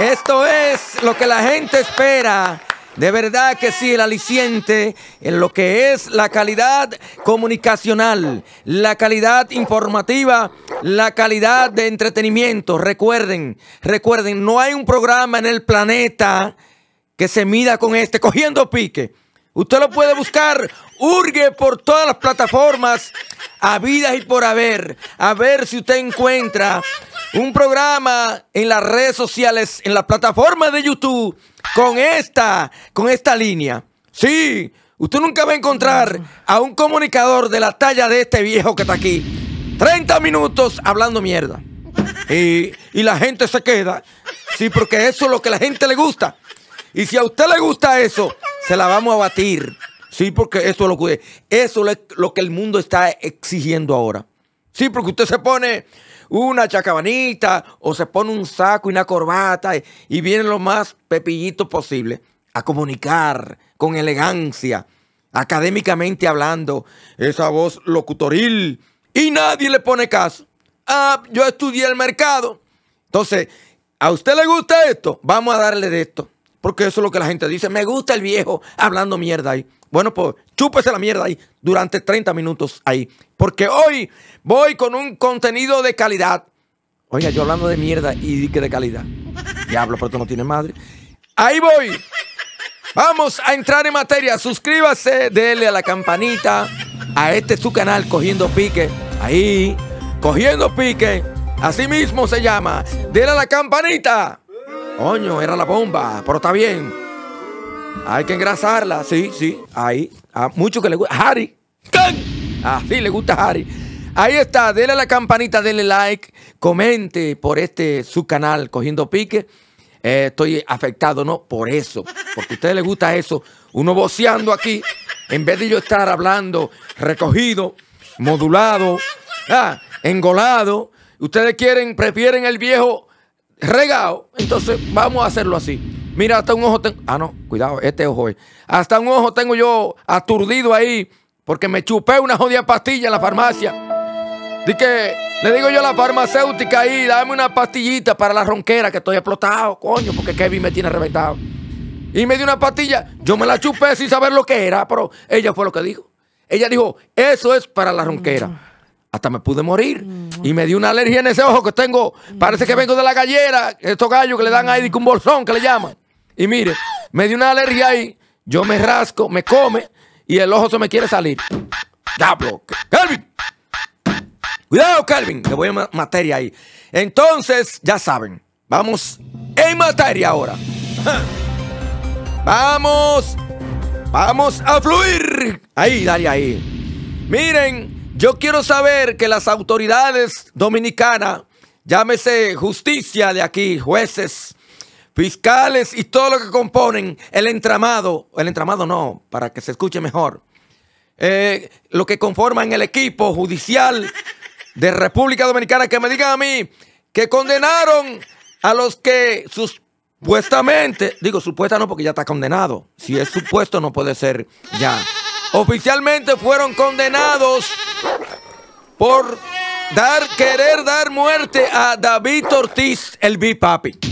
Esto es lo que la gente espera. De verdad que sí, el aliciente en lo que es la calidad comunicacional, la calidad informativa, la calidad de entretenimiento. Recuerden, recuerden, no hay un programa en el planeta que se mida con este, cogiendo pique. Usted lo puede buscar, urge por todas las plataformas, a vida y por haber, a ver si usted encuentra un programa en las redes sociales, en la plataforma de YouTube, con esta, con esta línea. Sí, usted nunca va a encontrar a un comunicador de la talla de este viejo que está aquí. 30 minutos hablando mierda. Y, la gente se queda. Sí, porque eso es lo que a la gente le gusta. Y si a usted le gusta eso, se la vamos a batir. Sí, porque esto es lo que, eso es lo que el mundo está exigiendo ahora. Sí, porque usted se pone una chacabanita o se pone un saco y una corbata y, viene lo más pepillito posible a comunicar con elegancia, académicamente hablando, esa voz locutoril y nadie le pone caso. Ah, yo estudié el mercado. Entonces, ¿a usted le gusta esto? Vamos a darle de esto. Porque eso es lo que la gente dice. Me gusta el viejo hablando mierda ahí. Bueno, pues chúpese la mierda ahí durante 30 minutos ahí. Porque hoy voy con un contenido de calidad. Oiga, yo hablando de mierda y que de calidad. Diablo, pero tú no tienes madre. Ahí voy. Vamos a entrar en materia. Suscríbase, dele a la campanita. A este su canal, Cogiendo Pique. Ahí, Cogiendo Pique. Así mismo se llama. Dele a la campanita. Coño, era la bomba, pero está bien. Hay que engrasarla, sí, sí. Ahí, a muchos que le gusta. Harry, ¡can! Así le gusta Harry. Ahí está, denle la campanita, denle like, comente por este su canal Cogiendo Pique. Eh, estoy afectado, ¿no? Por eso, porque a ustedes les gusta eso. Uno voceando aquí, en vez de yo estar hablando recogido, modulado, ah, engolado. Ustedes quieren, prefieren el viejo regado, entonces vamos a hacerlo así. Mira, hasta un ojo tengo. Ah, no, cuidado, este ojo Hasta un ojo tengo yo aturdido ahí porque me chupé una jodida pastilla en la farmacia. Dije, que le digo yo a la farmacéutica ahí, dame una pastillita para la ronquera que estoy explotado, coño, porque Kevin me tiene reventado. Y me dio una pastilla, yo me la chupé sin saber lo que era, pero ella fue lo que dijo. Ella dijo, eso es para la ronquera. Mm hasta me pude morir. Mm. Y me dio una alergia en ese ojo que tengo. Parece que mm. vengo de la gallera. Estos gallos que le dan ahí un bolsón que le llaman. Y mire, me dio una alergia ahí. Yo me rasco, me come y el ojo se me quiere salir. Diablo. Calvin. Cuidado, Calvin. Que voy a materia ahí. Entonces, ya saben. Vamos en materia ahora. Vamos. Vamos a fluir. Ahí, dale ahí. Miren, yo quiero saber que las autoridades dominicanas, llámese justicia de aquí, jueces, fiscales y todo lo que componen el entramado, el entramado no, para que se escuche mejor, eh, lo que conforman el equipo judicial de República Dominicana, que me digan a mí que condenaron a los que supuestamente, digo supuesta no porque ya está condenado, si es supuesto no puede ser ya, oficialmente fueron condenados por dar, querer dar muerte a David Ortiz, el Bipapi. papi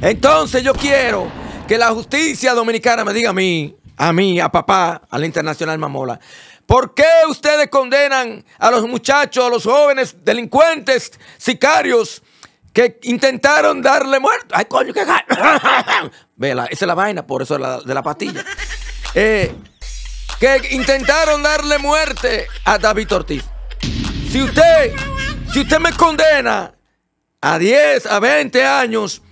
Entonces yo quiero que la justicia dominicana me diga a mí, a mí, a papá, a la Internacional Mamola, ¿por qué ustedes condenan a los muchachos, a los jóvenes delincuentes, sicarios, que intentaron darle muerte? Ay, coño, que... Vela, esa es la vaina, por eso de la, de la pastilla. Eh, que intentaron darle muerte a David Ortiz. Si usted, si usted me condena a 10, a 20 años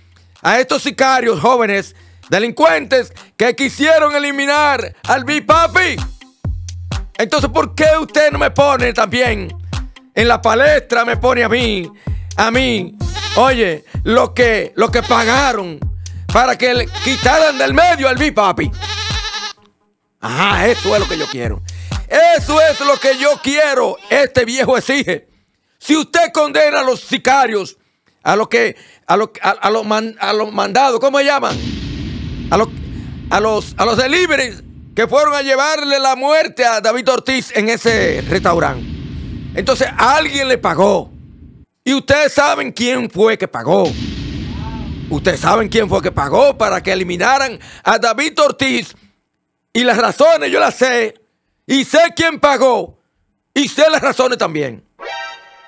a estos sicarios jóvenes, delincuentes que quisieron eliminar al Big Papi, entonces ¿por qué usted no me pone también en la palestra, me pone a mí, a mí, oye, lo que, lo que pagaron para que le quitaran del medio al Big Papi? Ajá, eso es lo que yo quiero. Eso es lo que yo quiero. Este viejo exige. Si usted condena a los sicarios, a los que, a los, a, los, mandados, ¿cómo se llaman? A los, a los, a los que fueron a llevarle la muerte a David Ortiz en ese restaurante. Entonces alguien le pagó. Y ustedes saben quién fue que pagó. Ustedes saben quién fue que pagó para que eliminaran a David Ortiz y las razones yo las sé. Y sé quién pagó. Y sé las razones también.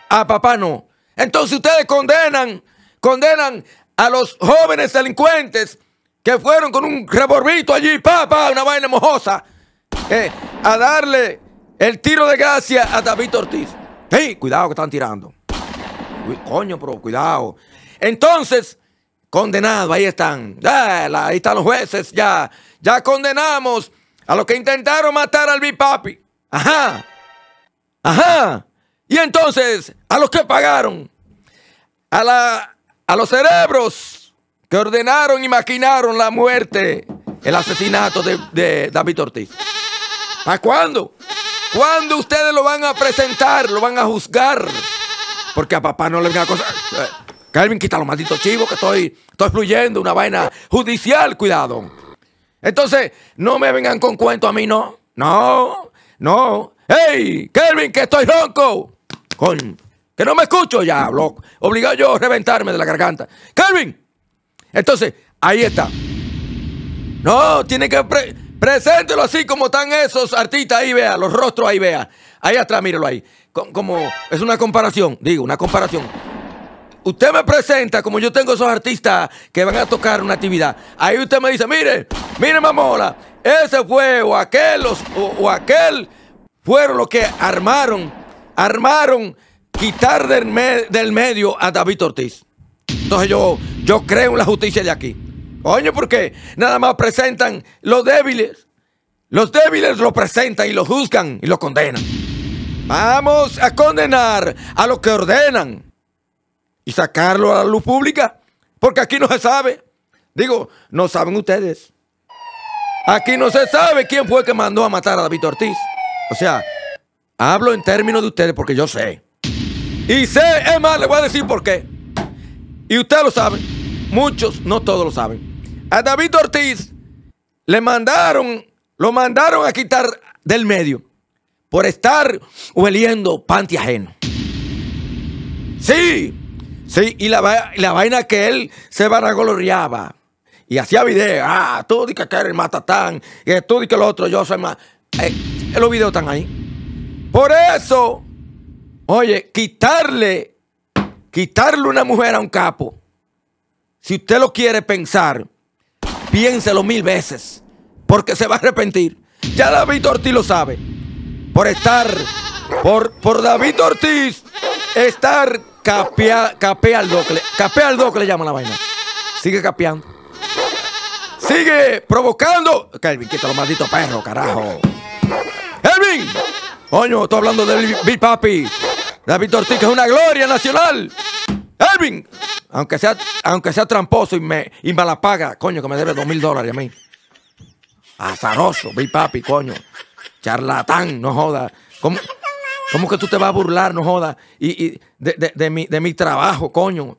A papá no. Entonces ustedes condenan, condenan a los jóvenes delincuentes que fueron con un revolvito allí, papá, una vaina mojosa, eh, a darle el tiro de gracia a David Ortiz. cuidado que están tirando. coño, pero cuidado. Entonces, condenado, ahí están. ahí están los jueces, ya. Ya condenamos a los que intentaron matar al papi. Ajá. Ajá. Y entonces, a los que pagaron. A, la, a los cerebros que ordenaron y maquinaron la muerte, el asesinato de, de David Ortiz. a cuándo? ¿Cuándo ustedes lo van a presentar? ¿Lo van a juzgar? Porque a papá no le venga a cosa. Calvin, quita los malditos chivos que estoy, estoy fluyendo una vaina judicial, cuidado. Entonces, no me vengan con cuento a mí, no. No, no. ¡Hey, Kelvin, que estoy ronco! Con, que no me escucho ya, loco. Obligado yo a reventarme de la garganta. ¡Kelvin! Entonces, ahí está. No, tiene que... Preséntelo así como están esos artistas ahí, vea, los rostros ahí, vea. Ahí atrás, mírelo ahí. Como, es una comparación, digo, una comparación. Usted me presenta, como yo tengo esos artistas que van a tocar una actividad. Ahí usted me dice, mire, mire mamola, ese fue o aquel o, aquel fueron los que armaron, armaron quitar del, del medio a David Ortiz. Entonces yo, yo creo en la justicia de aquí. Oye, porque nada más presentan los débiles. Los débiles lo presentan y los juzgan y los condenan. Vamos a condenar a los que ordenan y sacarlo a la luz pública, porque aquí no se sabe. Digo, no saben ustedes. Aquí no se sabe quién fue que mandó a matar a David Ortiz. O sea, hablo en términos de ustedes porque yo sé. Y sé, es más, les voy a decir por qué. Y ustedes lo saben. Muchos, no todos lo saben. A David Ortiz le mandaron, lo mandaron a quitar del medio por estar hueliendo panty ajeno. Sí, Sí, y la, la vaina que él se vanagloriaba y hacía videos. Ah, tú di que el matatán, y tú di que lo otro, yo soy más. Eh, eh, los videos están ahí. Por eso, oye, quitarle, quitarle una mujer a un capo, si usted lo quiere pensar, piénselo mil veces, porque se va a arrepentir. Ya David Ortiz lo sabe. Por estar, por, por David Ortiz, estar Capea, al docle. Capea al docle, le llama la vaina. Sigue capeando. Sigue provocando. Kelvin, quita los malditos perros, carajo. ¡Elvin! Coño, estoy hablando del Big Papi. David Ortiz, es una gloria nacional. ¡Elvin! Aunque sea, aunque sea tramposo y me, y la paga, coño, que me debe dos mil dólares a mí. Azaroso, Big Papi, coño. Charlatán, no joda. ¿Cómo? ¿Cómo que tú te vas a burlar, no jodas? Y, de, mi, trabajo, coño.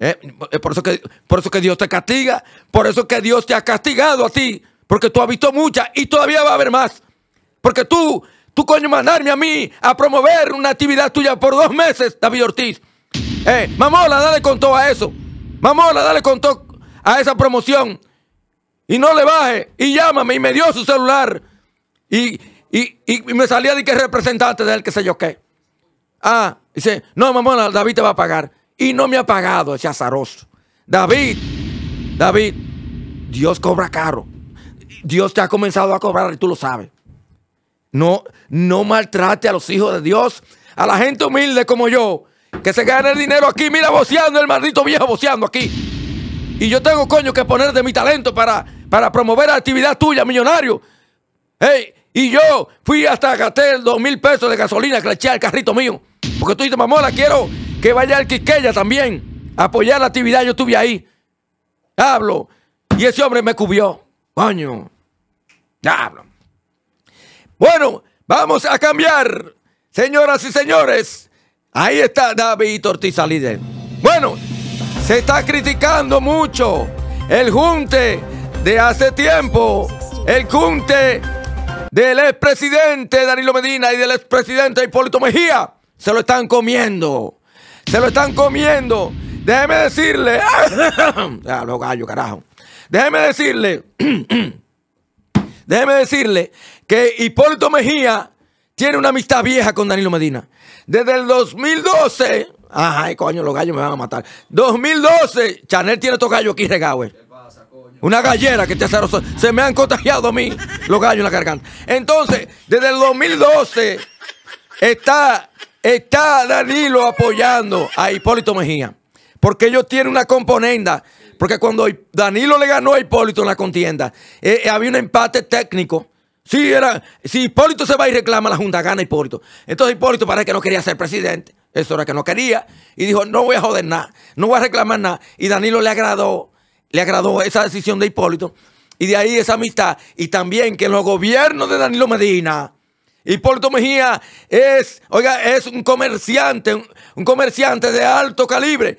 Eh, eh, por, eso que, por eso que Dios te castiga, por eso que Dios te ha castigado a ti, porque tú has visto muchas y todavía va a haber más. Porque tú, tú coño, mandarme a mí a promover una actividad tuya por dos meses, David Ortiz. Eh, mamola, dale con todo a eso. Mamola, dale con todo a esa promoción. Y no le baje. Y llámame y me dio su celular. Y, y, me salía de que representante de él, qué sé yo qué. Ah, dice, no, mamona, David te va a pagar. Y no me ha pagado ese azaroso. David, David, Dios cobra caro. Dios te ha comenzado a cobrar y tú lo sabes. No, no maltrate a los hijos de Dios, a la gente humilde como yo, que se gana el dinero aquí, mira, voceando, el maldito viejo voceando aquí. Y yo tengo, coño, que poner de mi talento para, para promover la actividad tuya, millonario. Hey, y yo fui hasta gasté dos mil pesos de gasolina que le eché al carrito mío. Porque tú dices, mamola, quiero que vaya al Quisqueya también. A apoyar la actividad, yo estuve ahí. Hablo. Y ese hombre me cubrió. Coño. Hablo. Bueno, vamos a cambiar. Señoras y señores. Ahí está David Ortiz líder. Bueno, se está criticando mucho el junte de hace tiempo. El junte del expresidente Danilo Medina y del expresidente Hipólito Mejía. Se lo están comiendo. Se lo están comiendo. Déjeme decirle. Ah, los gallos, carajo. Déjeme decirle. déjeme decirle que Hipólito Mejía tiene una amistad vieja con Danilo Medina. Desde el 2012. Ay, coño, los gallos me van a matar. 2012, Chanel tiene estos gallos aquí regados. Eh. Una gallera que te Se me han contagiado a mí los gallos en la garganta. Entonces, desde el 2012 está, está Danilo apoyando a Hipólito Mejía. Porque ellos tienen una componenda. Porque cuando Danilo le ganó a Hipólito en la contienda, eh, eh, había un empate técnico. era, si Hipólito se va y reclama la Junta, gana Hipólito. Entonces Hipólito parece que no quería ser presidente. Eso era que no quería. Y dijo, no voy a joder nada. No voy a reclamar nada. Y Danilo le agradó le agradó esa decisión de Hipólito. Y de ahí esa amistad. Y también que en los gobiernos de Danilo Medina, Hipólito Mejía es, oiga, es un comerciante, un, comerciante de alto calibre.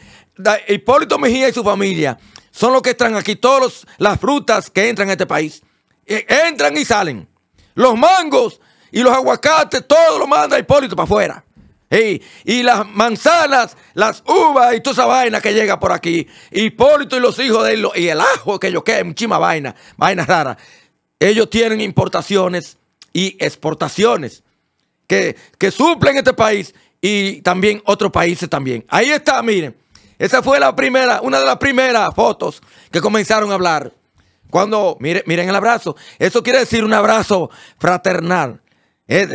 Hipólito Mejía y su familia son los que traen aquí, todas las frutas que entran a este país. E, entran y salen. Los mangos y los aguacates, todo lo manda Hipólito para afuera y, las manzanas, las uvas y toda esa vaina que llega por aquí. Hipólito y los hijos de él, y el ajo que yo que muchísima vaina, vaina rara. Ellos tienen importaciones y exportaciones que, suplen este país y también otros países también. Ahí está, miren. Esa fue la primera, una de las primeras fotos que comenzaron a hablar. Cuando, miren, miren el abrazo. Eso quiere decir un abrazo fraternal, eh,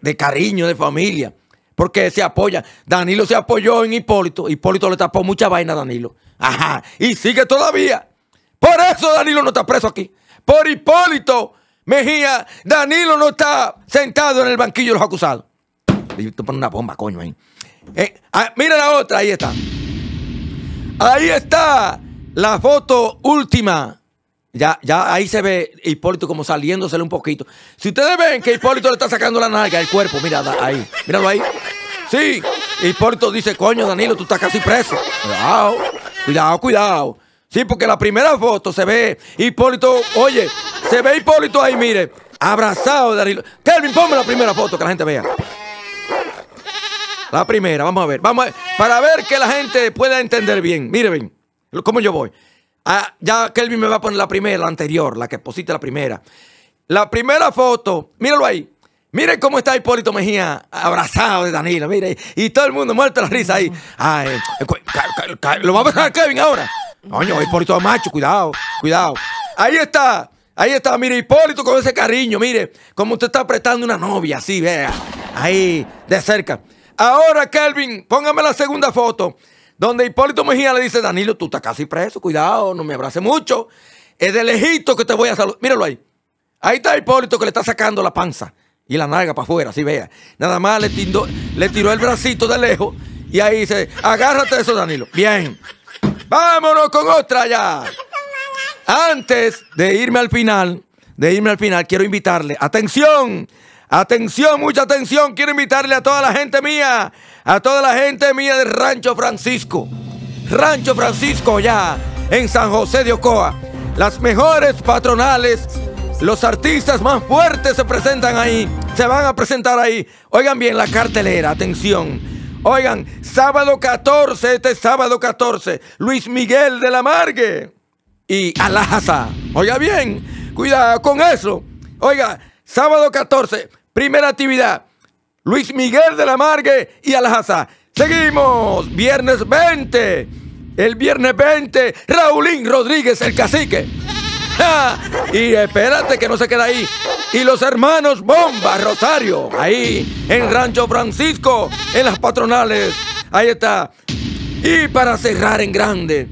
de cariño, de familia porque se apoya. Danilo se apoyó en Hipólito. Hipólito le tapó mucha vaina a Danilo. Ajá. Y sigue todavía. Por eso Danilo no está preso aquí. Por Hipólito Mejía, Danilo no está sentado en el banquillo de los acusados. Le poner una bomba, coño, ahí. Eh, ah, mira la otra, ahí está. Ahí está la foto última ya, ahí se ve Hipólito como saliéndosele un poquito. Si ustedes ven que Hipólito le está sacando la nalga al cuerpo, mira ahí, míralo ahí. Sí, Hipólito dice, coño, Danilo, tú estás casi preso. Cuidado, cuidado, cuidado. Sí, porque la primera foto se ve Hipólito, oye, se ve Hipólito ahí, mire, abrazado Danilo. Kelvin, ponme la primera foto que la gente vea. La primera, vamos a ver, vamos para ver que la gente pueda entender bien. Miren, bien. cómo yo voy. Ah, ya Kelvin me va a poner la primera, la anterior, la que pusiste la primera. La primera foto, míralo ahí. Miren cómo está Hipólito Mejía abrazado de Danilo, mire, y todo el mundo muerto la risa ahí. Ay, eh, lo va a ver Kelvin ahora. Coño, Hipólito macho, cuidado, cuidado. Ahí está, ahí está, mire, Hipólito con ese cariño, mire, como usted está apretando una novia, así, vea, ahí, de cerca. Ahora, Kelvin, póngame la segunda foto donde Hipólito Mejía le dice, Danilo, tú estás casi preso, cuidado, no me abrace mucho. Es de lejito que te voy a saludar. Míralo ahí. Ahí está Hipólito que le está sacando la panza y la nalga para afuera, así vea. Nada más le, le tiró el bracito de lejos y ahí dice, agárrate eso, Danilo. Bien. Vámonos con otra ya. Antes de irme al final, de irme al final, quiero invitarle, atención, atención, mucha atención, quiero invitarle a toda la gente mía a toda la gente mía de Rancho Francisco. Rancho Francisco ya en San José de Ocoa. Las mejores patronales, los artistas más fuertes se presentan ahí, se van a presentar ahí. Oigan bien la cartelera, atención. Oigan, sábado 14, este sábado 14, Luis Miguel de la Margue y Alajaza. Oiga bien, cuidado con eso. Oiga, sábado 14, primera actividad, Luis Miguel de la Margue y Alhaza. Seguimos, viernes 20. El viernes 20, Raulín Rodríguez, el cacique. Y espérate que no se queda ahí. Y los hermanos Bomba Rosario, ahí en Rancho Francisco, en las patronales. Ahí está. Y para cerrar en grande,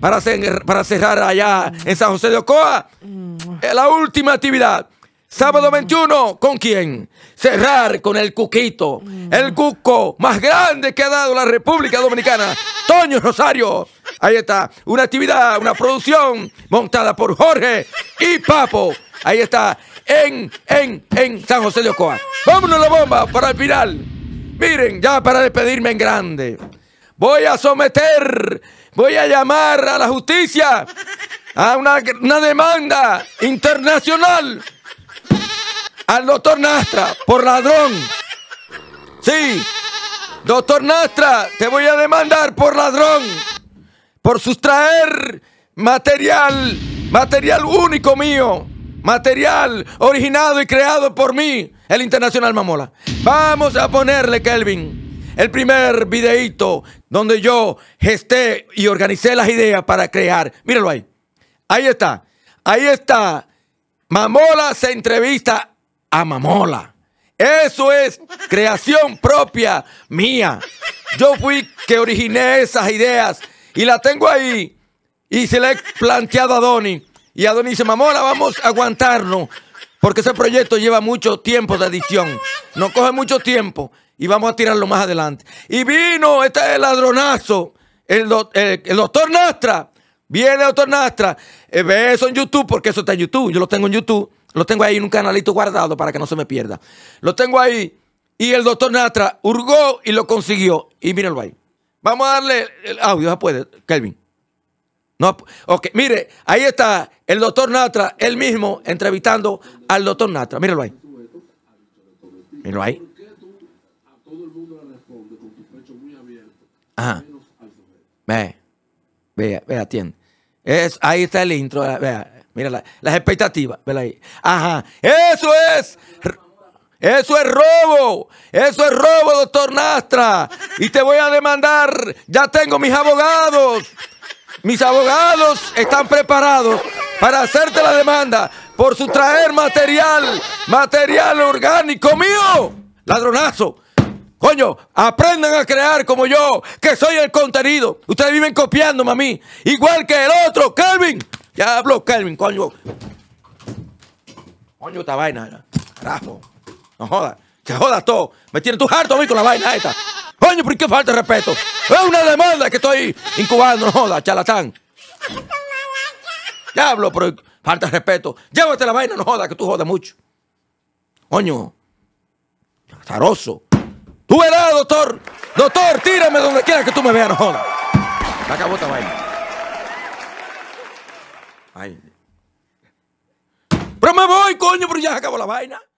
para, para cerrar allá en San José de Ocoa, mm. eh, la última actividad. Sábado 21, ¿con quién? Cerrar con el Cuquito, mm. el Cuco más grande que ha dado la República Dominicana, Toño Rosario. Ahí está, una actividad, una producción montada por Jorge y Papo. Ahí está, en, en, en San José de Ocoa. Vámonos la bomba para el final. Miren, ya para despedirme en grande. Voy a someter, voy a llamar a la justicia a una, una demanda internacional al doctor Nastra por ladrón. Sí, doctor Nastra, te voy a demandar por ladrón, por sustraer material, material único mío, material originado y creado por mí, el Internacional Mamola. Vamos a ponerle, Kelvin. El primer videíto donde yo gesté y organicé las ideas para crear. Míralo ahí. Ahí está. Ahí está. Mamola se entrevista a mamola. Eso es creación propia mía. Yo fui que originé esas ideas y la tengo ahí y se la he planteado a Donny. Y a Donny dice, mamola, vamos a aguantarnos porque ese proyecto lleva mucho tiempo de edición. No coge mucho tiempo y vamos a tirarlo más adelante. Y vino este ladronazo, el, ladronazo, el, doctor Nastra. Viene el doctor Nastra. Eh, ve eso en YouTube porque eso está en YouTube. Yo lo tengo en YouTube. Lo tengo ahí en un canalito guardado para que no se me pierda. Lo tengo ahí y el doctor Natra hurgó y lo consiguió. Y mírenlo ahí. Vamos a darle el audio, ya puede, Kelvin. No, ok, mire, ahí está el doctor Natra, él mismo, entrevistando al doctor Natra. Míralo ahí. Míralo ahí. Ajá. Ve, ve, ve, atiende. Es, ahí está el intro, vea. Mira las expectativas. Vela ahí. Ajá. Eso es. Eso es robo. Eso es robo, doctor Nastra. Y te voy a demandar. Ya tengo mis abogados. Mis abogados están preparados para hacerte la demanda por sustraer material, material orgánico mío. Ladronazo. Coño, aprendan a crear como yo, que soy el contenido. Ustedes viven copiando, mami, igual que el otro, Kelvin! Ya habló Kelvin, coño. Coño, esta vaina. Carajo. No jodas. Que jodas todo. Me tienes tú harto a mí con la vaina esta. Coño, ¿por qué falta de respeto? Es una demanda que estoy incubando. No jodas, charlatán. Ya pero falta de respeto. Llévate la vaina, no jodas, que tú jodas mucho. Coño. Zaroso. Tú verás, doctor. Doctor, tírame donde quiera que tú me veas, no jodas. Me acabó esta vaina. Ay. Pero me voy, coño, pero ya se acabó la vaina.